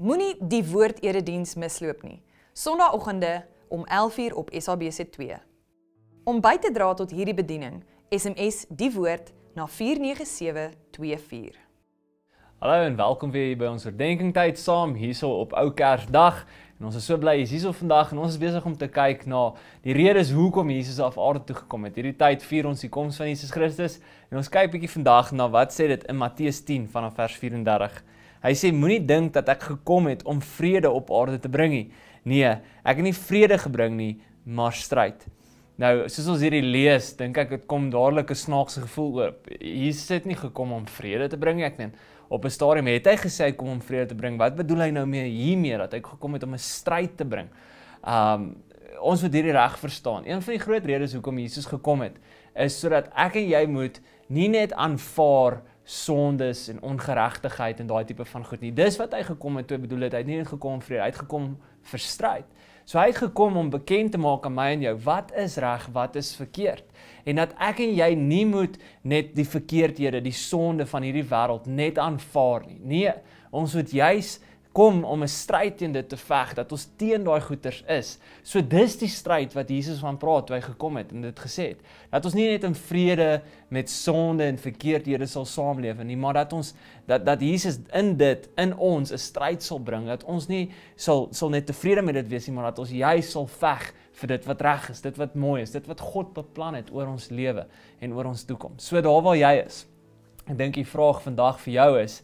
Moenie die woord erediens misloop nie. Sondagoggende om 11:00 op SABC2. Om by te dra tot hierdie bediening, SMS die woord na 49724. Hallo en welkom weer by ons herdenkingtyd saam hierso op Ou Kersdag. En ons is so bly jy's hierso vandag en ons is besig om te kyk na die redes hoekom Jesus af aarde toe gekom het. Hierdie tyd vier ons die koms van Jesus Christus en ons kyk bietjie vandag na wat sê dit in Matteus 10 vanaf vers 34. Hy sê moenie dink dat ek gekom het om vrede op aarde te bring nie. Nee, ek het nie vrede gebring nie, maar stryd. Nou, soos ons hierdie lees, dink ek dit kom dadelik 'n snaakse gevoel oop. Jesus het nie gekom om vrede te bring nie, ek meen. Op 'n stadium het hy gesê hy kom om vrede te bring. Wat bedoel hy nou mee hiermee dat hy gekom het om 'n stryd te bring? Um ons moet hierdie reg verstaan. Een van die groot redes hoekom Jesus gekom het, is sodat ek en jy moet nie net aanvaar sondes en ongeregtigheid en daai tipe van goed nie. Dis wat hy gekom het toe bedoel het. Hy het nie net gekom vir vrede, hy het gekom vir stryd. So hy het gekom om bekend te maak aan my en jou wat is reg, wat is verkeerd en dat ek en jy nie moet net die verkeerdhede, die sonde van hierdie wêreld net aanvaar nie. Nee, ons moet juis kom om 'n stryd teen dit te veg dat ons teen daai goeters is. So dis die stryd wat Jesus van praat toe hy gekom het en dit gesê het. Dat ons nie net in vrede met sonde en verkeerdhede sal saamleef nie, maar dat ons dat dat Jesus in dit in ons 'n stryd sal bring dat ons nie sal sal net tevrede met dit wees nie, maar dat ons juis sal veg vir dit wat reg is, dit wat mooi is, dit wat God beplan het oor ons lewe en oor ons toekoms. So daar waar jy is. Ek dink die vraag vandag vir jou is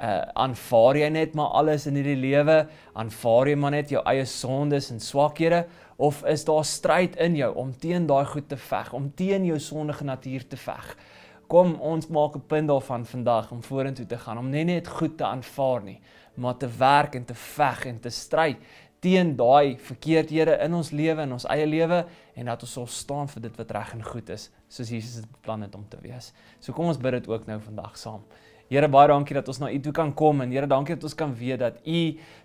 uh, aanvaar jy net maar alles in hierdie lewe? Aanvaar jy maar net jou eie sondes en swakhede of is daar stryd in jou om teen daai goed te veg, om teen jou sondige natuur te veg? Kom ons maak 'n punt daarvan vandag om vorentoe te gaan, om net net goed te aanvaar nie, maar te werk en te veg en te stry teen daai verkeerdhede in ons lewe en ons eie lewe en dat ons sal staan vir dit wat reg en goed is, soos Jesus dit beplan het om te wees. So kom ons bid dit ook nou vandag saam. Here baie dankie dat ons na U toe kan kom en Here dankie dat ons kan weet dat U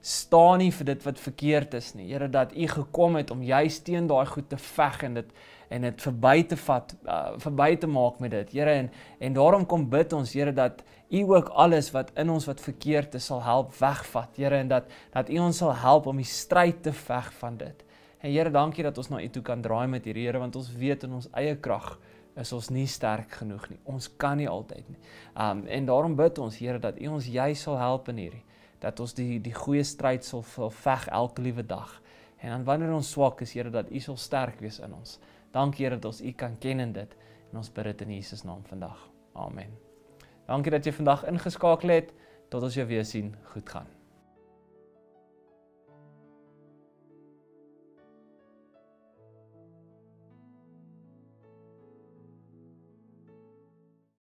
staan nie vir dit wat verkeerd is nie. Here dat U gekom het om juis teen daai goed te veg en dit en dit verby te vat, uh, verby te maak met dit. Here en en daarom kom bid ons Here dat U ook alles wat in ons wat verkeerd is sal help wegvat. Here en dat dat U ons sal help om die stryd te veg van dit. En Here dankie dat ons na U toe kan draai met hierdie Here want ons weet in ons eie krag is ons nie sterk genoeg nie. Ons kan nie altyd nie. Um en daarom bid ons Here dat U ons jy sal help in hierdie dat ons die die goeie stryd sal veg elke liewe dag. En dan wanneer ons swak is, Here, dat U sal sterk wees in ons. Dankie Here dat ons U kan ken in dit en ons bid dit in Jesus naam vandag. Amen. Dankie dat jy vandag ingeskakel het. Tot ons weer sien. Goed gaan.